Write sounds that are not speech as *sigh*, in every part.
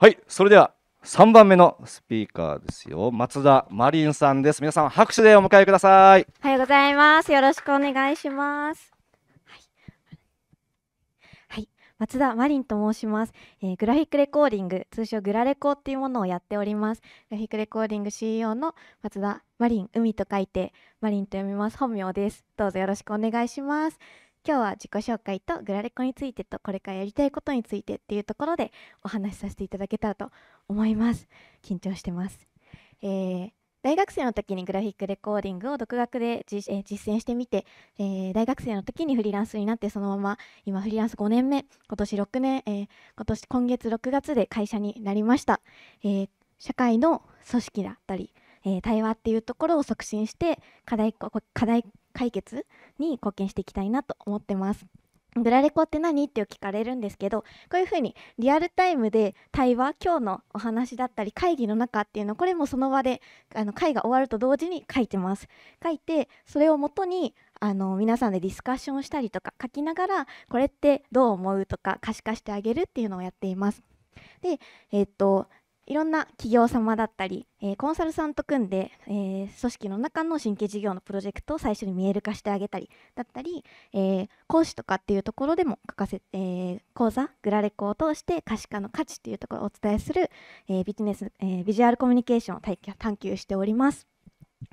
はいそれでは3番目のスピーカーですよ松田マリンさんです皆さん拍手でお迎えくださいおはようございますよろしくお願いします松田マリンと申します、えー、グラフィックレコーディング通称グラレコっていうものをやっておりますグラフィックレコーディング CEO の松田マリン海と書いてマリンと読みます本名ですどうぞよろしくお願いします今日は自己紹介とグラレコについてとこれからやりたいことについてっていうところでお話しさせていただけたらと思います緊張してます、えー、大学生の時にグラフィックレコーディングを独学で実,、実践してみて、えー、大学生の時にフリーランスになってそのまま今フリーランス5年目今年6年、えー、今年今月6月で会社になりました、えー、社会の組織だったり、え対話っていうところを促進して課題課題解決に貢献していきたいなと思ってます。ブラレコって何って聞かれるんですけどこういうふうにリアルタイムで対話今日のお話だったり会議の中っていうのこれもその場であの会が終わると同時に書いてます書いてそれをもとにあの皆さんでディスカッションしたりとか書きながらこれってどう思うとか可視化してあげるっていうのをやっていますでえー、っといろんな企業様だったり、えー、コンサルさんと組んで、えー、組織の中の神経事業のプロジェクトを最初に見える化してあげたりだったり、えー、講師とかっていうところでも書かせ、えー、講座グラレコを通して可視化の価値っていうところをお伝えする、えビジネス、えビジュアルコミュニケーションを探求しております。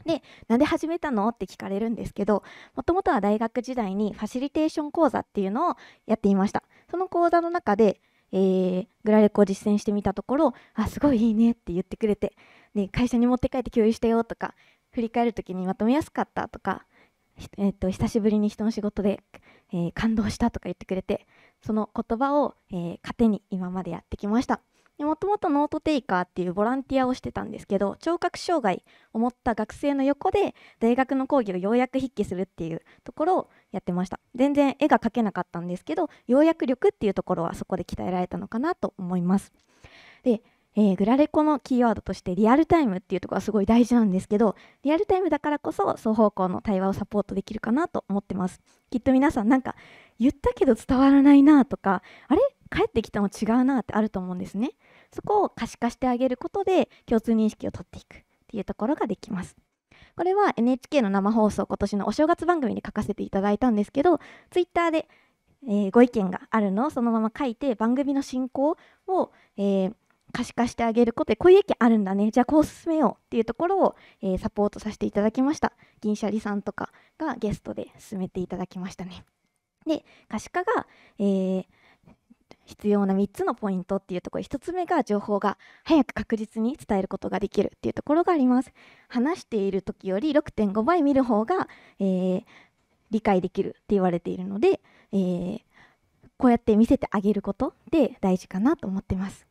でなんで始めたのって聞かれるんですけどもともとは大学時代にファシリテーション講座っていうのをやっていましたその講座の中でえー、グラレコを実践してみたところあすごいいいねって言ってくれてで会社に持って帰って共有したよとか振り返る時にまとめやすかったとか、えーと、と久しぶりに人の仕事で、えー、感動したとか言ってくれてその言葉を、えー、糧に今までやってきました。もともとノートテイカーっていうボランティアをしてたんですけど聴覚障害を持った学生の横で大学の講義をようやく筆記するっていうところをやってました全然絵が描けなかったんですけどようやく力っていうところはそこで鍛えられたのかなと思いますで、えー、グラレコのキーワードとしてリアルタイムっていうところはすごい大事なんですけどリアルタイムだからこそ双方向の対話をサポートできるかなと思ってますきっと皆さんなんか言ったけど伝わらないなとかあれ帰ってきたの違うなってあると思うんですねそこを可視化してあげることで共通認識を取っていくっていうところができます。これは NHK の生放送今年のお正月番組に書かせていただいたんですけど Twitter で、えー、ご意見があるのをそのまま書いて番組の進行を、えー、可視化してあげることでこういう意見あるんだねじゃあこう進めようっていうところを、えー、サポートさせていただきました銀シャリさんとかがゲストで進めていただきましたねで可視化が、えー必要な3つのポイントっていうところ1つ目が情報が早く確実に伝えることができるっていうところがあります話している時より6.5倍見る方が、えー、理解できるって言われているので、えー、こうやって見せてあげることで大事かなと思ってます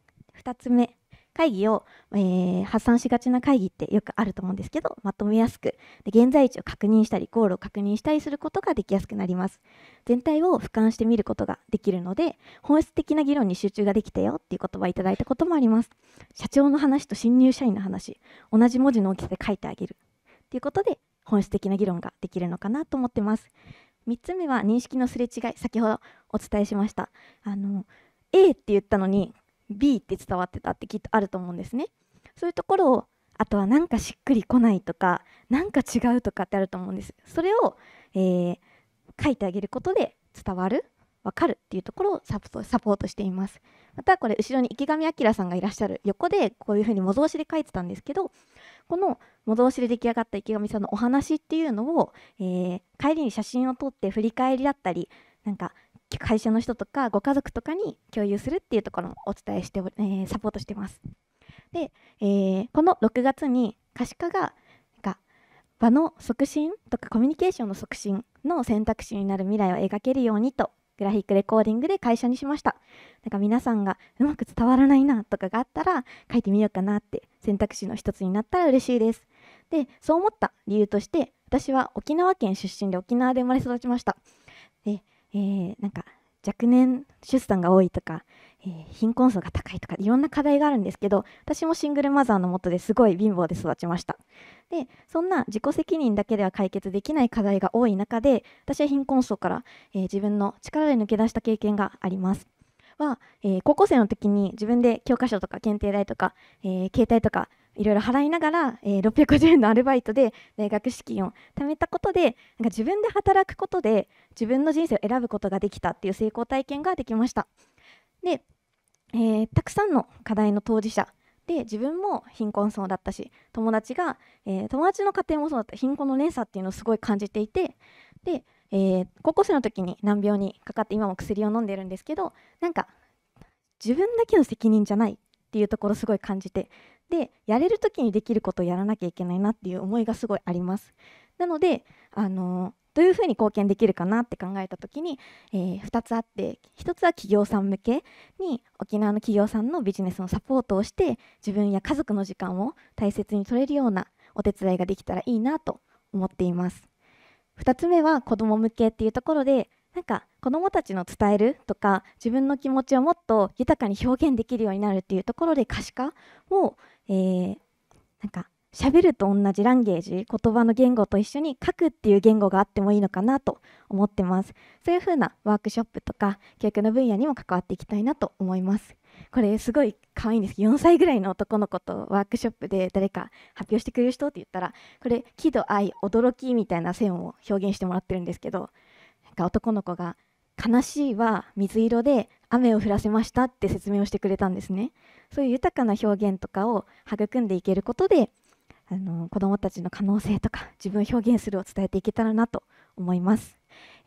2つ目会議を、えー、発散しがちな会議ってよくあると思うんですけどまとめやすくで現在地を確認したりゴールを確認したりすることができやすくなります全体を俯瞰してみることができるので本質的な議論に集中ができたよっていう言葉をいただいたこともあります社長の話と新入社員の話同じ文字の大きさで書いてあげるっていうことで本質的な議論ができるのかなと思ってます3つ目は認識のすれ違い先ほどお伝えしましたあの A って言ったのに B って伝わってたってきっとあると思うんですね。そういうところをあとはなんかしっくりこないとかなんか違うとかってあると思うんです。それを、えー、書いてあげることで伝わる分かるっていうところをサポートしています。またこれ後ろに池上彰さんがいらっしゃる横でこういうふうに模造紙で書いてたんですけどこの模造紙で出来上がった池上さんのお話っていうのを、えー、帰りに写真を撮って振り返りだったりなんか会社の人とかご家族とかに共有するっていうところもお伝えして、えー、サポートしてます。で、えー、この6月に可視化が場の促進とかコミュニケーションの促進の選択肢になる未来を描けるようにとグラフィックレコーディングで会社にしましたなんか皆さんがうまく伝わらないなとかがあったら書いてみようかなって選択肢の一つになったら嬉しいですでそう思った理由として私は沖縄県出身で沖縄で生まれ育ちましたえー、なんか若年出産が多いとか、えー、貧困層が高いとかいろんな課題があるんですけど私もシングルマザーのもとですごい貧乏で育ちましたでそんな自己責任だけでは解決できない課題が多い中で私は貧困層から、えー、自分の力で抜け出した経験がありますは、えー、高校生の時に自分で教科書とか検定代とか、え携帯とかいろいろ払いながら、えー、650円のアルバイトで大学資金を貯めたことでなんか自分で働くことで自分の人生を選ぶことができたっていう成功体験ができましたで、えー、たくさんの課題の当事者で自分も貧困そうだったし友達が、えー、友達の家庭もそうだった貧困の連鎖っていうのをすごい感じていてで、えー、高校生の時に難病にかかって今も薬を飲んでるんですけどなんか自分だけの責任じゃないっていうところすごい感じてでやれる時にできることをやらなきゃいけないなっていう思いがすごいありますなのであのどういうふうに貢献できるかなって考えた時に、えー、2つあって1つは企業さん向けに沖縄の企業さんのビジネスのサポートをして自分や家族の時間を大切に取れるようなお手伝いができたらいいなと思っています2つ目は子ども向けっていうところでなんか子どもたちの伝えるとか自分の気持ちをもっと豊かに表現できるようになるっていうところで可視化を、えー、なんか喋ると同じランゲージ言葉の言語と一緒に書くっていう言語があってもいいのかなと思ってますそういう風なワークショップとか教育の分野にも関わっていきたいなと思いますこれすごい可愛いんです4歳ぐらいの男の子とワークショップで誰か発表してくれる人って言ったらこれ喜怒哀驚きみたいな線を表現してもらってるんですけどなんか男の子が悲しいは水色で雨を降らせましたって説明をしてくれたんですねそういう豊かな表現とかを育んでいけることであの子どもたちの可能性とか自分を表現するを伝えていけたらなと思います、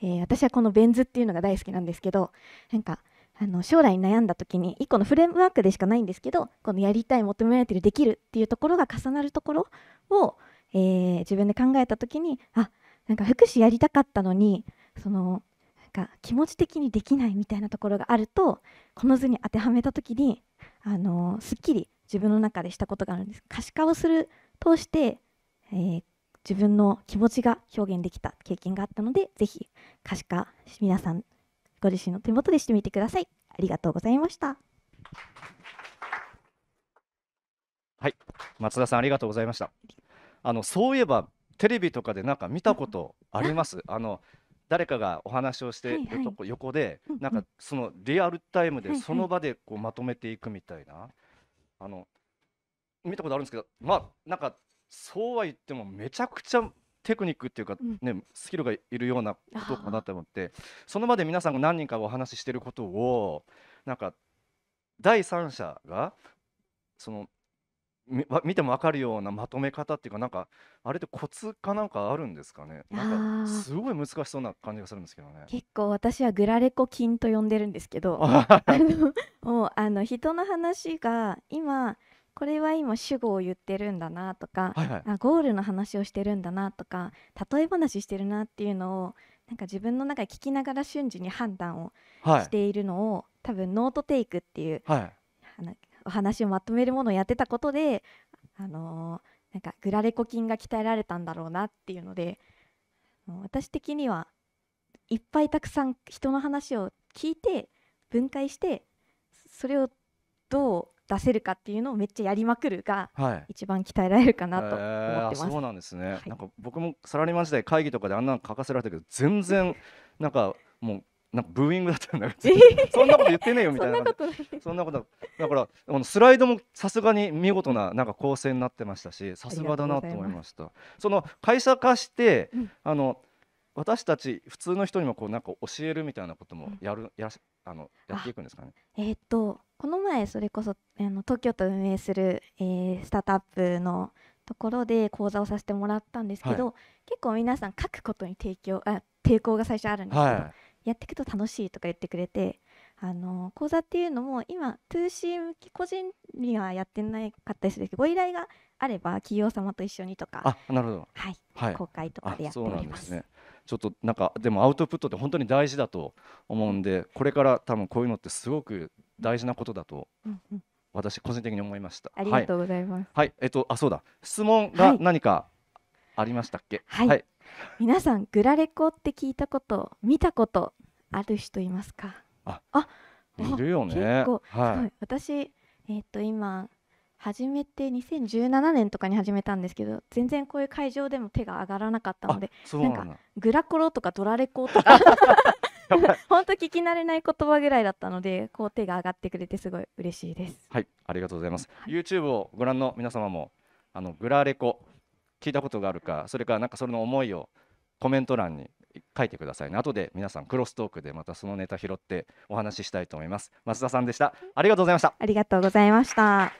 えー、私はこのベン図っていうのが大好きなんですけどなんかあの将来悩んだ時に1個のフレームワークでしかないんですけどこのやりたい求められてるできるっていうところが重なるところを、えー、自分で考えた時にあなんか福祉やりたかったのにそのなんか気持ち的にできないみたいなところがあるとこの図に当てはめた時にあのすっきり自分の中でしたことがあるんです可視化をする通して、えー、自分の気持ちが表現できた経験があったのでぜひ可視化皆さんご自身の手元でしてみてくださいありがとうございましたはい松田さんありがとうございましたあのそういえばテレビとかでなんか見たことあります、あの誰かがお話をしてるとこ横で、はいはい、なんかそのリアルタイムでその場でこうまとめていくみたいな、はいはい、あの見たことあるんですけどまあなんかそうは言ってもめちゃくちゃテクニックっていうか、ね、うん、スキルがいるようなことかなと思ってその場で皆さんが何人かお話ししてることをなんか第三者がその見ても分かるようなまとめ方っていうかなんかあれってコツかなんかあるんですかねなんかすごい難しそうな感じがするんですけどね結構私はグラレコ筋と呼んでるんですけど *laughs* あのもうあの人の話が今これは今主語を言ってるんだなとか、はいはい、あゴールの話をしてるんだなとか例え話してるなっていうのをなんか自分の中で聞きながら瞬時に判断をしているのを、はい、多分ノートテイクっていう、はい、お話をまとめるものをやってたことで、あのー、なんかグラレコ菌が鍛えられたんだろうなっていうので私的にはいっぱいたくさん人の話を聞いて分解してそれをどう出せるかっていうのをめっちゃやりまくるが、はい、一番鍛えられるかなと思ってます、えー、そうなんですね、はい、なんか僕もサラリーマン時代会議とかであんなの書かせられたけど全然 *laughs* なんかもうなんかブーイングだったんだけど、そんなこと言ってねえよみたいなそんなことだからこのスライドもさすがに見事ななんか構成になってましたしさすがだなと思いましたその会社化して、うん、あの私たち普通の人にもこうなんか教えるみたいなこともやる、うん、やあのやっていくんですかね。えー、っとこの前それこそあの東京都運営する、えー、スタートアップのところで講座をさせてもらったんですけど、はい、結構皆さん書くことに提供あ抵抗が最初あるんですけど、はい、やっていくと楽しいとか言ってくれてあの講座っていうのも今 2C 向き個人にはやってないかったりするけどご依頼があれば企業様と一緒にとかあなるほど、はい、はい、公開とかでやっております。ね、ちょっとなんかでもアウトプットって本当に大事だと思うんでこれから多分こういうのってすごく大事なことだと、うんうん、私個人的に思いました。ありがとうございます。はい、はい、えっとあそうだ質問が何かありましたっけ？はい、はい、皆さんグラレコって聞いたこと見たことある人いますか？あ、あ、いるよね。結構、はい、私、えっ、と、今。始めて2017年とかに始めたんですけど全然こういう会場でも手が上がらなかったのでなんかグラコロとかドラレコとか *laughs* *laughs* 本当聞き慣れない言葉ぐらいだったのでこう手が上がってくれてすごい嬉しいですはいありがとうございます、はい、YouTube をご覧の皆様もあのグラレコ聞いたことがあるかそれからなんかそれの思いをコメント欄に書いてくださいね後で皆さんクロストークでまたそのネタ拾ってお話ししたいと思います松田さんでしたありがとうございましたありがとうございました